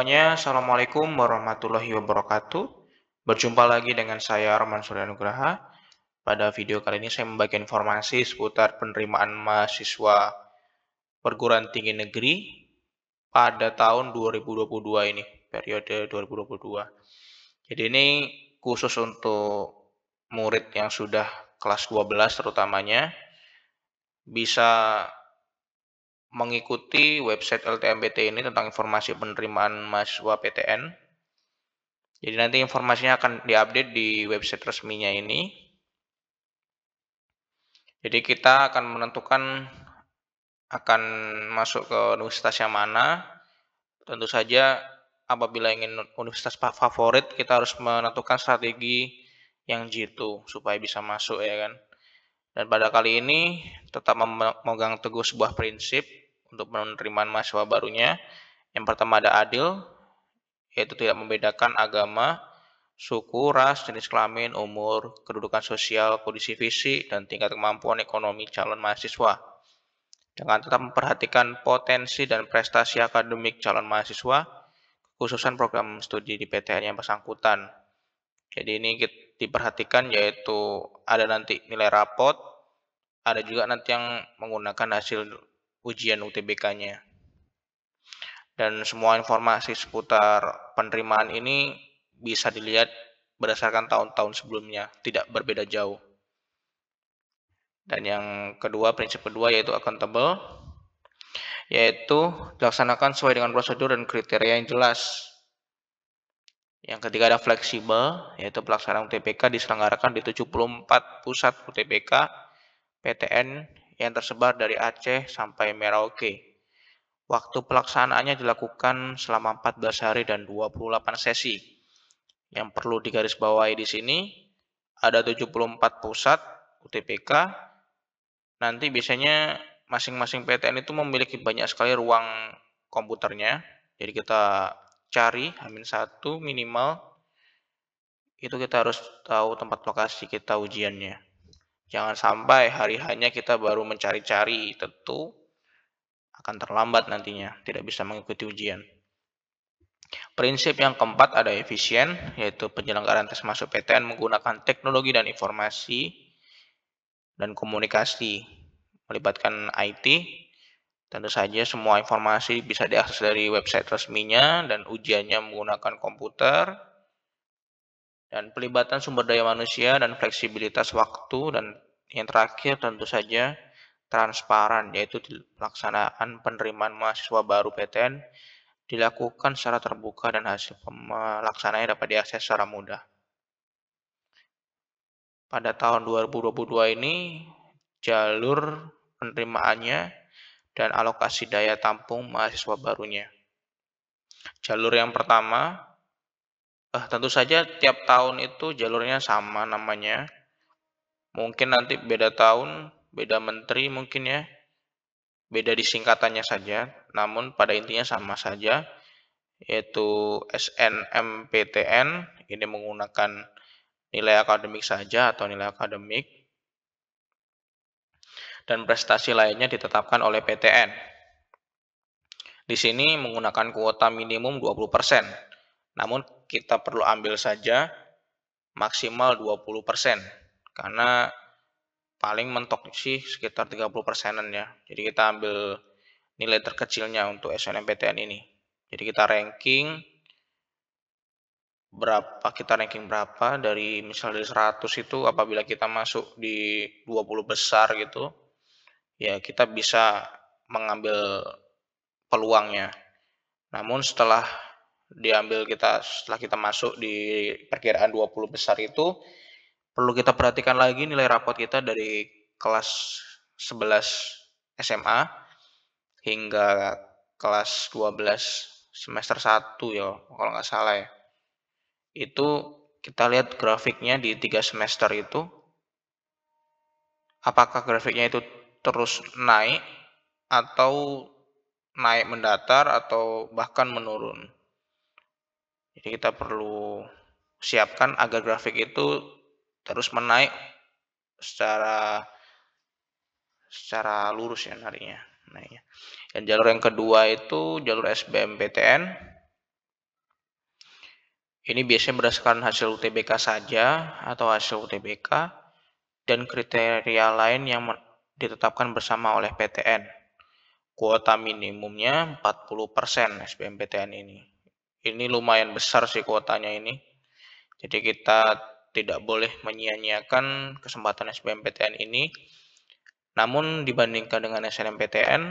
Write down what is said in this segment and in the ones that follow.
semuanya, Assalamualaikum warahmatullahi wabarakatuh. Berjumpa lagi dengan saya, Arman Suryanugraha. Pada video kali ini saya membagi informasi seputar penerimaan mahasiswa perguruan tinggi negeri pada tahun 2022 ini, periode 2022. Jadi ini khusus untuk murid yang sudah kelas 12 terutamanya, bisa mengikuti website LTMPT ini tentang informasi penerimaan mahasiswa PTN. Jadi nanti informasinya akan diupdate di website resminya ini. Jadi kita akan menentukan akan masuk ke universitas yang mana. Tentu saja apabila ingin universitas favorit kita harus menentukan strategi yang jitu supaya bisa masuk ya kan. Dan pada kali ini tetap memegang teguh sebuah prinsip untuk penerimaan mahasiswa barunya. Yang pertama ada adil, yaitu tidak membedakan agama, suku, ras, jenis kelamin, umur, kedudukan sosial, kondisi fisik, dan tingkat kemampuan ekonomi calon mahasiswa. Dengan tetap memperhatikan potensi dan prestasi akademik calon mahasiswa, khususan program studi di PTN yang bersangkutan. Jadi ini diperhatikan yaitu ada nanti nilai rapot, ada juga nanti yang menggunakan hasil ujian UTBK-nya. Dan semua informasi seputar penerimaan ini bisa dilihat berdasarkan tahun-tahun sebelumnya, tidak berbeda jauh. Dan yang kedua, prinsip kedua yaitu accountable, yaitu dilaksanakan sesuai dengan prosedur dan kriteria yang jelas. Yang ketiga ada fleksibel, yaitu pelaksanaan UTBK diselenggarakan di 74 pusat UTBK, PTN, yang tersebar dari Aceh sampai Merauke. Waktu pelaksanaannya dilakukan selama 14 hari dan 28 sesi. Yang perlu digarisbawahi di sini, ada 74 pusat UTPK. Nanti biasanya masing-masing PTN itu memiliki banyak sekali ruang komputernya. Jadi kita cari amin satu minimal itu kita harus tahu tempat lokasi kita ujiannya. Jangan sampai hari hanya kita baru mencari-cari, tentu akan terlambat nantinya, tidak bisa mengikuti ujian. Prinsip yang keempat ada efisien, yaitu penyelenggaraan tes masuk PTN menggunakan teknologi dan informasi dan komunikasi, melibatkan IT. Tentu saja semua informasi bisa diakses dari website resminya dan ujiannya menggunakan komputer, dan pelibatan sumber daya manusia dan fleksibilitas waktu dan yang terakhir tentu saja transparan yaitu pelaksanaan penerimaan mahasiswa baru PTN dilakukan secara terbuka dan hasil pelaksananya dapat diakses secara mudah. Pada tahun 2022 ini jalur penerimaannya dan alokasi daya tampung mahasiswa barunya. Jalur yang pertama Eh, tentu saja tiap tahun itu jalurnya sama namanya. Mungkin nanti beda tahun, beda menteri mungkin ya. Beda di singkatannya saja, namun pada intinya sama saja yaitu SNMPTN ini menggunakan nilai akademik saja atau nilai akademik dan prestasi lainnya ditetapkan oleh PTN. Di sini menggunakan kuota minimum 20%. Namun kita perlu ambil saja maksimal 20% karena paling mentok sih sekitar 30 persenan ya. Jadi kita ambil nilai terkecilnya untuk SNMPTN ini. Jadi kita ranking berapa kita ranking berapa dari misalnya dari 100 itu apabila kita masuk di 20 besar gitu ya kita bisa mengambil peluangnya. Namun setelah diambil kita setelah kita masuk di perkiraan 20 besar itu perlu kita perhatikan lagi nilai rapot kita dari kelas 11 SMA hingga kelas 12 semester 1 ya kalau nggak salah ya itu kita lihat grafiknya di tiga semester itu apakah grafiknya itu terus naik atau naik mendatar atau bahkan menurun jadi kita perlu siapkan agar grafik itu terus menaik secara secara lurus ya narinya. Nah, ya. Dan jalur yang kedua itu jalur SBMPTN. Ini biasanya berdasarkan hasil UTBK saja atau hasil UTBK dan kriteria lain yang ditetapkan bersama oleh PTN. Kuota minimumnya 40% SBMPTN ini ini lumayan besar sih kuotanya ini. Jadi kita tidak boleh menyia-nyiakan kesempatan SBMPTN ini. Namun dibandingkan dengan SNMPTN,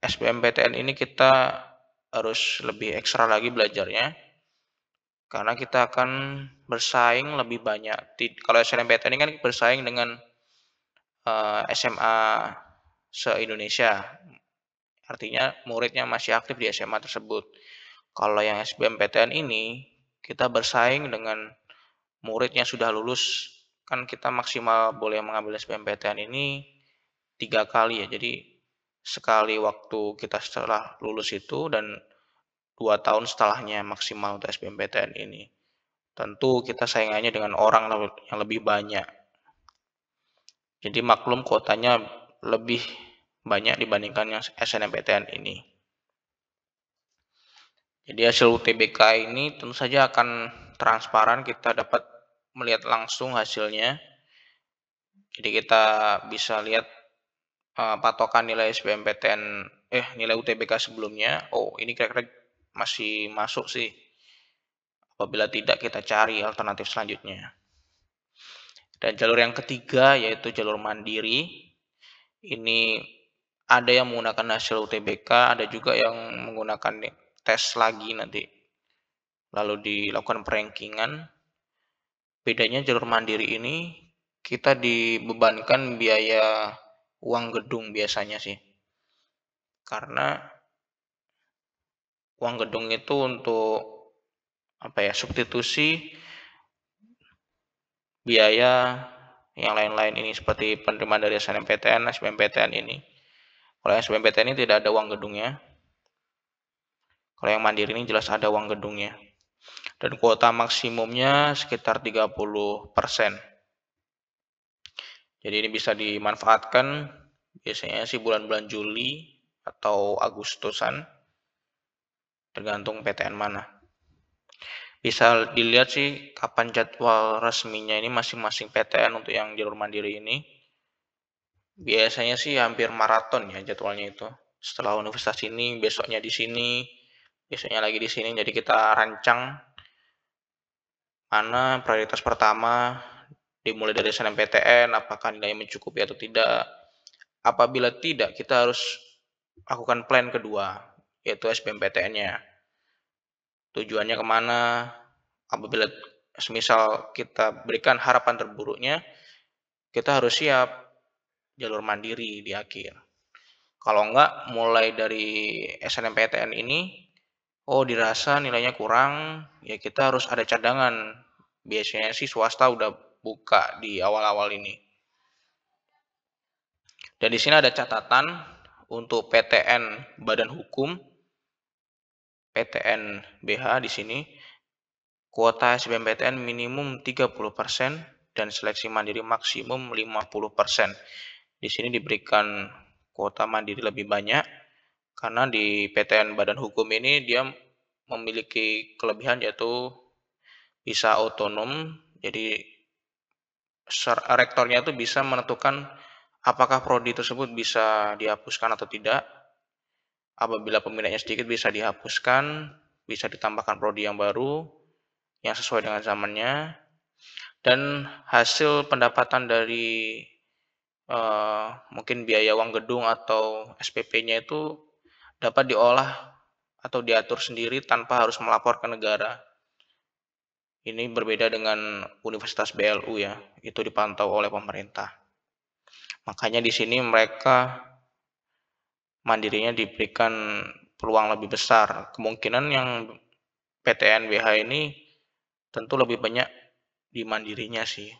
SBMPTN ini kita harus lebih ekstra lagi belajarnya karena kita akan bersaing lebih banyak. Kalau SNMPTN ini kan bersaing dengan eh, SMA se-Indonesia. Artinya muridnya masih aktif di SMA tersebut. Kalau yang SBMPTN ini kita bersaing dengan murid yang sudah lulus kan kita maksimal boleh mengambil SBMPTN ini tiga kali ya jadi sekali waktu kita setelah lulus itu dan dua tahun setelahnya maksimal untuk SBMPTN ini tentu kita saingannya dengan orang yang lebih banyak jadi maklum kuotanya lebih banyak dibandingkan yang SNMPTN ini jadi hasil UTBK ini tentu saja akan transparan, kita dapat melihat langsung hasilnya. Jadi kita bisa lihat uh, patokan nilai SBMPTN eh nilai UTBK sebelumnya. Oh, ini kira-kira masih masuk sih. Apabila tidak kita cari alternatif selanjutnya. Dan jalur yang ketiga yaitu jalur mandiri. Ini ada yang menggunakan hasil UTBK, ada juga yang menggunakan tes lagi nanti. Lalu dilakukan perengkingan Bedanya jalur mandiri ini kita dibebankan biaya uang gedung biasanya sih. Karena uang gedung itu untuk apa ya substitusi biaya yang lain-lain ini seperti penerimaan dari SNMPTN, SBMPTN ini. Kalau SBMPTN ini tidak ada uang gedungnya, kalau yang mandiri ini jelas ada uang gedungnya. Dan kuota maksimumnya sekitar 30%. Jadi ini bisa dimanfaatkan biasanya sih bulan-bulan Juli atau Agustusan tergantung PTN mana. Bisa dilihat sih kapan jadwal resminya ini masing-masing PTN untuk yang jalur mandiri ini. Biasanya sih hampir maraton ya jadwalnya itu. Setelah universitas ini, besoknya di sini, isunya lagi di sini jadi kita rancang mana prioritas pertama dimulai dari SNMPTN apakah nilai mencukupi atau tidak apabila tidak kita harus lakukan plan kedua yaitu SBMPTN-nya tujuannya kemana apabila semisal kita berikan harapan terburuknya kita harus siap jalur mandiri di akhir kalau enggak mulai dari SNMPTN ini oh dirasa nilainya kurang, ya kita harus ada cadangan. Biasanya sih swasta udah buka di awal-awal ini. Dan di sini ada catatan untuk PTN Badan Hukum, PTN BH di sini, kuota SBMPTN minimum 30% dan seleksi mandiri maksimum 50%. Di sini diberikan kuota mandiri lebih banyak karena di PTN Badan Hukum ini dia memiliki kelebihan yaitu bisa otonom. Jadi rektornya itu bisa menentukan apakah prodi tersebut bisa dihapuskan atau tidak. Apabila peminatnya sedikit bisa dihapuskan, bisa ditambahkan prodi yang baru yang sesuai dengan zamannya. Dan hasil pendapatan dari uh, mungkin biaya uang gedung atau SPP-nya itu dapat diolah atau diatur sendiri tanpa harus melapor ke negara. Ini berbeda dengan Universitas BLU ya, itu dipantau oleh pemerintah. Makanya di sini mereka mandirinya diberikan peluang lebih besar. Kemungkinan yang PTNBH ini tentu lebih banyak di mandirinya sih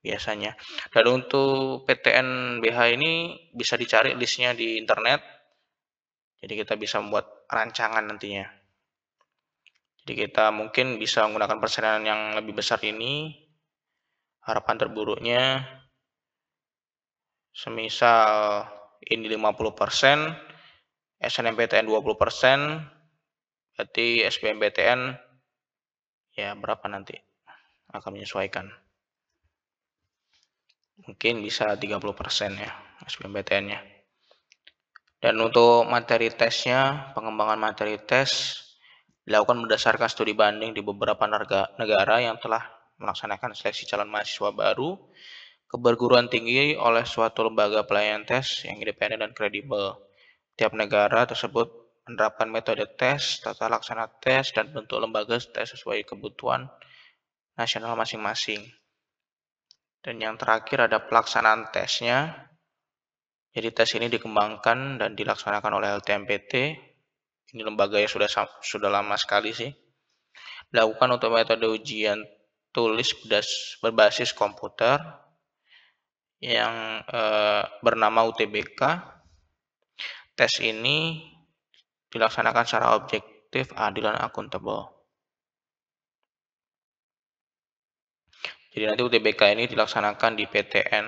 biasanya. Dan untuk PTNBH ini bisa dicari listnya di internet. Jadi kita bisa membuat rancangan nantinya. Jadi kita mungkin bisa menggunakan persenan yang lebih besar ini. Harapan terburuknya semisal ini 50%, SNMPTN 20%, berarti SBMPTN ya berapa nanti akan menyesuaikan. Mungkin bisa 30% ya SBMPTN-nya. Dan untuk materi tesnya, pengembangan materi tes dilakukan berdasarkan studi banding di beberapa negara yang telah melaksanakan seleksi calon mahasiswa baru ke perguruan tinggi oleh suatu lembaga pelayanan tes yang independen dan kredibel. Tiap negara tersebut menerapkan metode tes, tata laksana tes, dan bentuk lembaga tes sesuai kebutuhan nasional masing-masing. Dan yang terakhir ada pelaksanaan tesnya. Jadi tes ini dikembangkan dan dilaksanakan oleh LTMPT. Ini lembaga yang sudah sudah lama sekali sih. Dilakukan untuk metode ujian tulis berbasis komputer yang eh, bernama UTBK. Tes ini dilaksanakan secara objektif, adil, dan akuntabel. Jadi nanti UTBK ini dilaksanakan di PTN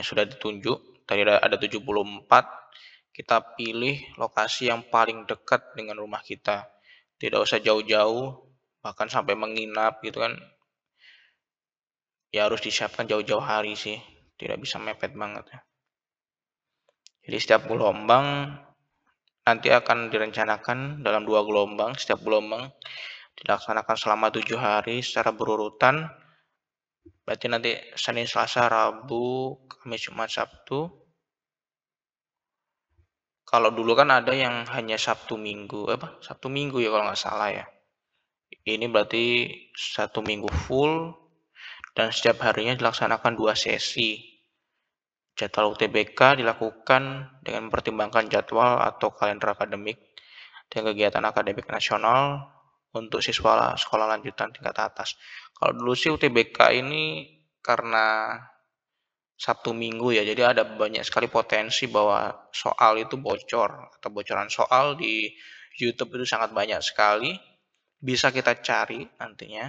yang sudah ditunjuk dari ada 74, kita pilih lokasi yang paling dekat dengan rumah kita. Tidak usah jauh-jauh, bahkan sampai menginap gitu kan. Ya harus disiapkan jauh-jauh hari sih, tidak bisa mepet banget ya. Jadi setiap gelombang nanti akan direncanakan dalam dua gelombang. Setiap gelombang dilaksanakan selama tujuh hari secara berurutan. Berarti nanti Senin, Selasa, Rabu, Kamis, Jumat, Sabtu. Kalau dulu kan ada yang hanya Sabtu Minggu, apa? Sabtu Minggu ya kalau nggak salah ya. Ini berarti satu minggu full dan setiap harinya dilaksanakan dua sesi. Jadwal UTBK dilakukan dengan mempertimbangkan jadwal atau kalender akademik dan kegiatan akademik nasional untuk siswa sekolah lanjutan tingkat atas. Kalau dulu sih UTBK ini karena Sabtu Minggu ya. Jadi ada banyak sekali potensi bahwa soal itu bocor atau bocoran soal di YouTube itu sangat banyak sekali. Bisa kita cari nantinya.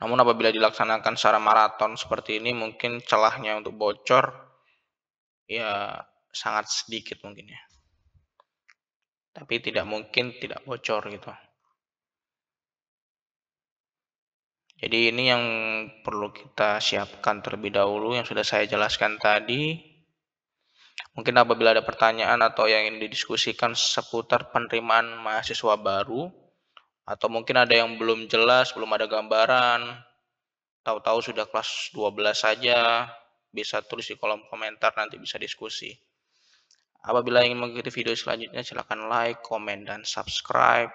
Namun apabila dilaksanakan secara maraton seperti ini mungkin celahnya untuk bocor ya sangat sedikit mungkin ya. Tapi tidak mungkin tidak bocor gitu. Jadi ini yang perlu kita siapkan terlebih dahulu yang sudah saya jelaskan tadi. Mungkin apabila ada pertanyaan atau yang ingin didiskusikan seputar penerimaan mahasiswa baru atau mungkin ada yang belum jelas, belum ada gambaran, tahu-tahu sudah kelas 12 saja, bisa tulis di kolom komentar nanti bisa diskusi. Apabila ingin mengikuti video selanjutnya silakan like, komen dan subscribe.